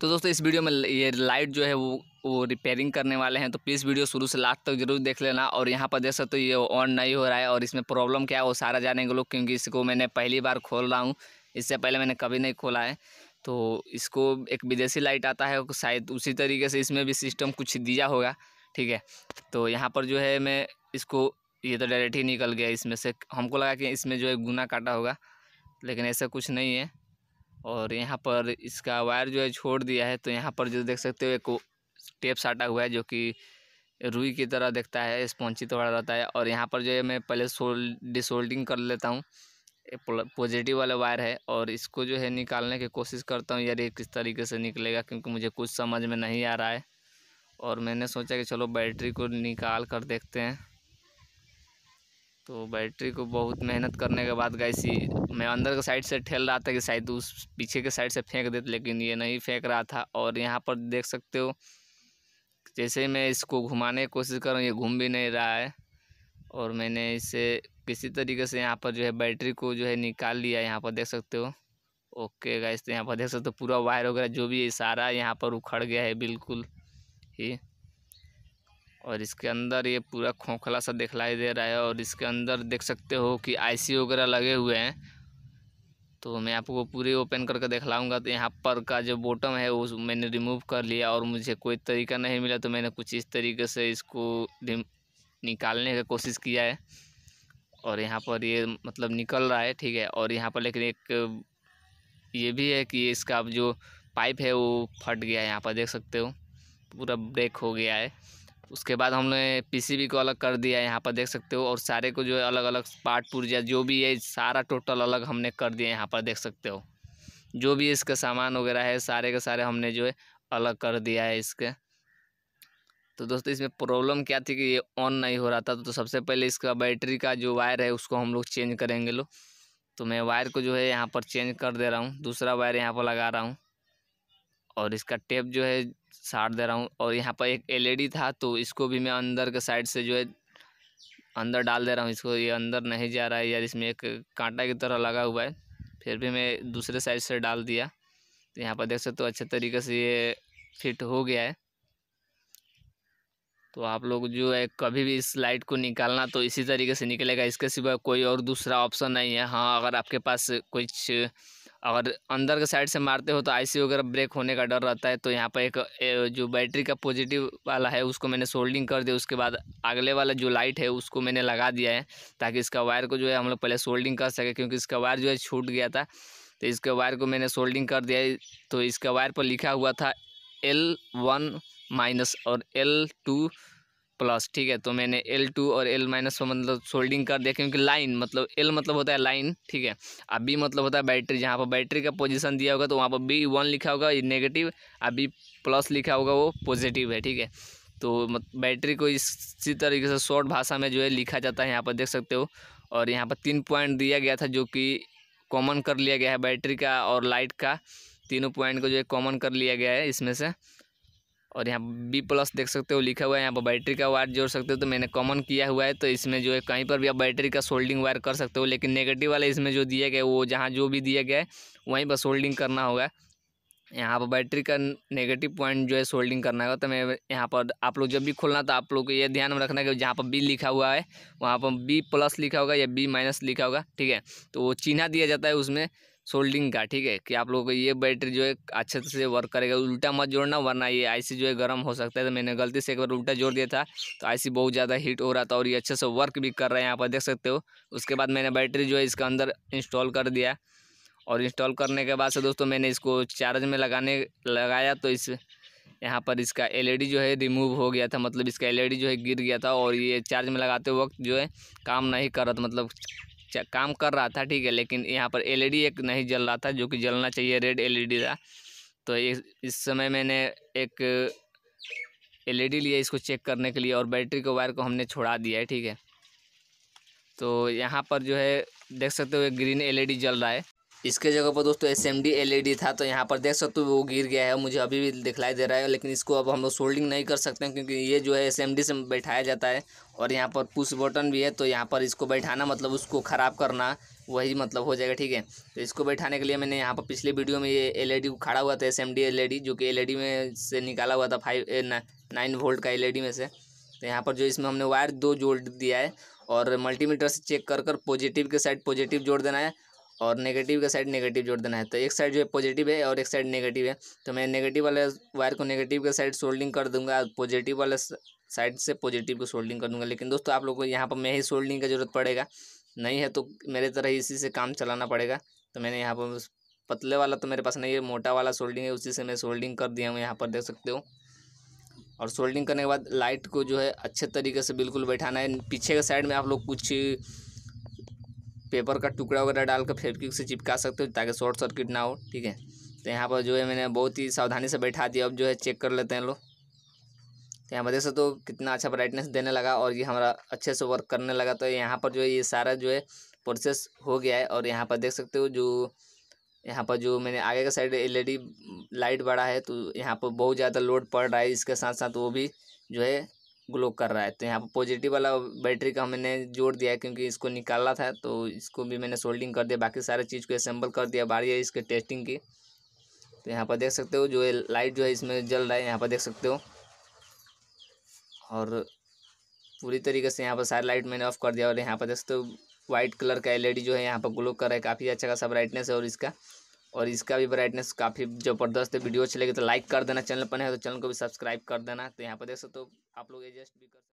तो दोस्तों इस वीडियो में ये लाइट जो है वो वो रिपेयरिंग करने वाले हैं तो प्लीज़ वीडियो शुरू से लास्ट तक तो जरूर देख लेना और यहाँ पर देख सकते हो ये ऑन नहीं हो रहा है और इसमें प्रॉब्लम क्या है वो सारा जानेंगे लोग क्योंकि इसको मैंने पहली बार खोल रहा हूँ इससे पहले मैंने कभी नहीं खोला है तो इसको एक विदेशी लाइट आता है शायद उसी तरीके से इसमें भी सिस्टम कुछ दिया होगा ठीक है तो यहाँ पर जो है मैं इसको ये तो डायरेक्ट ही निकल गया इसमें से हमको लगा कि इसमें जो है गुना काटा होगा लेकिन ऐसा कुछ नहीं है और यहाँ पर इसका वायर जो है छोड़ दिया है तो यहाँ पर जो देख सकते हो एक टेप साटा हुआ है जो कि रुई की तरह देखता है स्पॉन्ची बड़ा तो रहता है और यहाँ पर जो है मैं पहले सोल्ड डिसोल्डिंग कर लेता हूँ पॉजिटिव वाला वायर है और इसको जो है निकालने की कोशिश करता हूँ यार ये किस तरीके से निकलेगा क्योंकि मुझे कुछ समझ में नहीं आ रहा है और मैंने सोचा कि चलो बैटरी को निकाल कर देखते हैं तो बैटरी को बहुत मेहनत करने के बाद गैस मैं अंदर के साइड से ठेल रहा था कि शायद उस पीछे के साइड से फेंक देते लेकिन ये नहीं फेंक रहा था और यहाँ पर देख सकते हो जैसे मैं इसको घुमाने की कोशिश कर रहा हूँ ये घूम भी नहीं रहा है और मैंने इसे किसी तरीके से यहाँ पर जो है बैटरी को जो है निकाल लिया यहाँ पर देख सकते हो ओके गाइस तो यहाँ पर देख सकते हो पूरा वायर वगैरह जो भी है सारा यहाँ पर उखड़ गया है बिल्कुल ही और इसके अंदर ये पूरा खोखला सा दिखलाई दे रहा है और इसके अंदर देख सकते हो कि आईसी वगैरह लगे हुए हैं तो मैं आपको पूरे ओपन करके दिखलाऊंगा तो यहाँ पर का जो बॉटम है वो मैंने रिमूव कर लिया और मुझे कोई तरीका नहीं मिला तो मैंने कुछ इस तरीके से इसको निकालने का कोशिश किया है और यहाँ पर ये मतलब निकल रहा है ठीक है और यहाँ पर लेकिन एक ये भी है कि इसका जो पाइप है वो फट गया है यहाँ पर देख सकते हो पूरा ब्रेक हो गया है उसके बाद हमने पीसीबी को अलग कर दिया है यहाँ पर देख सकते हो और सारे को जो है अलग अलग पार्ट पुर्जा जो भी है सारा टोटल अलग हमने कर दिया है यहाँ पर देख सकते हो जो भी इसका सामान वगैरह है सारे के सारे हमने जो है अलग कर दिया है इसके तो दोस्तों इसमें प्रॉब्लम क्या थी कि ये ऑन नहीं हो रहा था तो सबसे पहले इसका बैटरी का जो वायर है उसको हम लोग चेंज करेंगे लोग तो मैं वायर को जो है यहाँ पर चेंज कर दे रहा हूँ दूसरा वायर यहाँ पर लगा रहा हूँ और इसका टेप जो है साट दे रहा हूँ और यहाँ पर एक एलईडी e था तो इसको भी मैं अंदर के साइड से जो है अंदर डाल दे रहा हूँ इसको ये अंदर नहीं जा रहा है यार इसमें एक कांटा की तरह लगा हुआ है फिर भी मैं दूसरे साइड से डाल दिया तो यहाँ पर देख सकते हो तो अच्छे तरीके से ये फिट हो गया है तो आप लोग जो है कभी भी इस लाइट को निकालना तो इसी तरीके से निकलेगा इसके सिवा कोई और दूसरा ऑप्शन नहीं है हाँ अगर आपके पास कुछ अगर अंदर के साइड से मारते हो तो आईसी वगैरह ब्रेक होने का डर रहता है तो यहाँ पर एक जो बैटरी का पॉजिटिव वाला है उसको मैंने सोल्डिंग कर दिया उसके बाद अगले वाला जो लाइट है उसको मैंने लगा दिया है ताकि इसका वायर को जो है हम लोग पहले सोल्डिंग कर सके क्योंकि इसका वायर जो है छूट गया था तो इसके वायर को मैंने सोल्डिंग कर दिया तो इसका वायर पर लिखा हुआ था एल वन माइनस और एल टू प्लस ठीक है तो मैंने एल टू और एल माइनस पर मतलब सोल्डिंग कर दिया क्योंकि लाइन मतलब एल मतलब होता है लाइन ठीक है अब बी मतलब होता है बैटरी जहाँ पर बैटरी का पोजीशन दिया होगा तो वहाँ पर बी वन लिखा होगा ये नेगेटिव अब बी प्लस लिखा होगा वो पॉजिटिव है ठीक है तो बैटरी को इसी तरीके से शॉर्ट भाषा में जो है लिखा जाता है यहाँ पर देख सकते हो और यहाँ पर तीन पॉइंट दिया गया था जो कि कॉमन कर लिया गया है बैटरी का और लाइट का तीनों पॉइंट को जो है कॉमन कर लिया गया है इसमें से और यहाँ बी प्लस देख सकते हो लिखा हुआ है यहाँ पर बैटरी का वायर जोड़ सकते हो तो मैंने कॉमन किया हुआ है तो इसमें जो है कहीं पर भी आप बैटरी का सोल्डिंग वायर कर सकते हो लेकिन नेगेटिव वाला इसमें जो दिया गया वो जहाँ जो भी दिया गया है वहीं पर सोल्डिंग करना होगा यहाँ पर बैटरी का नेगेटिव पॉइंट जो है सोल्डिंग करना होगा तो मैं यहाँ पर आप लोग जब भी खोलना तो आप लोग को ये ध्यान में रखना कि जहाँ पर बी लिखा हुआ है वहाँ पर बी प्लस लिखा होगा या बी माइनस लिखा होगा ठीक है तो वो चिन्हा दिया जाता है उसमें सोल्डिंग का ठीक है कि आप लोगों को ये बैटरी जो है अच्छे से वर्क करेगा उल्टा मत जोड़ना वरना ये आईसी जो है गर्म हो सकता है तो मैंने गलती से एक बार उल्टा जोड़ दिया था तो आईसी बहुत ज़्यादा हीट हो रहा था और ये अच्छे से वर्क भी कर रहा है यहाँ पर देख सकते हो उसके बाद मैंने बैटरी जो है इसके अंदर इंस्टॉल कर दिया और इंस्टॉल करने के बाद से दोस्तों मैंने इसको चार्ज में लगाने लगाया तो इस यहाँ पर इसका एल e जो है रिमूव हो गया था मतलब इसका एल e जो है गिर गया था और ये चार्ज में लगाते वक्त जो है काम नहीं कर रहा था मतलब काम कर रहा था ठीक है लेकिन यहाँ पर एलईडी e एक नहीं जल रहा था जो कि जलना चाहिए रेड एलईडी का तो इस, समय मैंने एक एलईडी e लिया इसको चेक करने के लिए और बैटरी के वायर को हमने छोड़ा दिया है ठीक है तो यहाँ पर जो है देख सकते हो ग्रीन एलईडी e जल रहा है इसके जगह पर दोस्तों S M D L E D था तो यहाँ पर देख सकते हो वो गिर गया है मुझे अभी भी दिखलाई दे रहा है लेकिन इसको अब हम लोग सोल्डिंग नहीं कर सकते हैं क्योंकि ये जो है एस एम डी से बैठाया जाता है और यहाँ पर पुश बटन भी है तो यहाँ पर इसको बैठाना मतलब उसको ख़राब करना वही मतलब हो जाएगा ठीक है तो इसको बैठाने के लिए मैंने यहाँ पर पिछले वीडियो में ये एल ई e डी खड़ा हुआ था S M D L E D जो कि एल ई डी में से निकाला हुआ था फाइव नाइन वोल्ट का एल ई डी में से तो यहाँ पर जो इसमें हमने वायर दो जोड़ दिया है और मल्टीमीटर से चेक कर कर पॉजिटिव के साइड पॉजिटिव जोड़ देना है और नेगेटिव का साइड नेगेटिव जोड़ देना है तो एक साइड जो है पॉजिटिव है और एक साइड नेगेटिव है तो मैं नेगेटिव वाले वायर को नेगेटिव के साइड सोल्डिंग कर दूंगा पॉजिटिव वाले साइड से पॉजिटिव को सोल्डिंग कर दूंगा लेकिन दोस्तों आप लोग को यहाँ पर मैं ही सोल्डिंग का जरूरत पड़ेगा नहीं है तो मेरे तरह ही इसी से काम चलाना पड़ेगा तो मैंने यहाँ पर पतले वाला तो मेरे पास नहीं है मोटा वाला सोल्डिंग है उसी से मैं सोल्डिंग कर दिया हूँ यहाँ पर देख सकते हो और सोल्डिंग करने के बाद लाइट को जो है अच्छे तरीके से बिल्कुल बैठाना है पीछे के साइड में आप लोग कुछ पेपर का टुकड़ा वगैरह डाल कर फेविक्विक से चिपका सकते हो ताकि शॉर्ट सर्किट ना हो ठीक है तो यहाँ पर जो है मैंने बहुत ही सावधानी से बैठा दिया अब जो है चेक कर लेते हैं लोग तो यहाँ पर देख सकते हो कितना अच्छा ब्राइटनेस देने लगा और ये हमारा अच्छे से वर्क करने लगा तो यहाँ पर जो है ये सारा जो है प्रोसेस हो गया है और यहाँ पर देख सकते हो जो यहाँ पर जो मैंने आगे का साइड एल लाइट बढ़ा है तो यहाँ पर बहुत ज़्यादा लोड पड़ रहा है इसके साथ साथ वो भी जो है ग्लो कर रहा है तो यहाँ पर पॉजिटिव वाला बैटरी का मैंने जोड़ दिया है क्योंकि इसको निकाला था तो इसको भी मैंने सोल्डिंग कर दिया बाकी सारे चीज़ को असेंबल कर दिया बारी है इसके टेस्टिंग की तो यहाँ पर देख सकते हो जो लाइट जो है इसमें जल रहा है यहाँ पर देख सकते हो और पूरी तरीके से यहाँ पर सारे लाइट मैंने ऑफ कर दिया और यहाँ पर देख सकते हो वाइट कलर का एल जो है यहाँ पर ग्लो कर रहा है काफ़ी अच्छा खासा ब्राइटनेस है और इसका और इसका भी ब्राइटनेस काफ़ी ज़बरदस्त है वीडियो अच्छी लगे तो लाइक कर देना चैनल पर है तो चैनल को भी सब्सक्राइब कर देना तो यहाँ पर देख सकते हो आप लोग एडजस्ट भी कर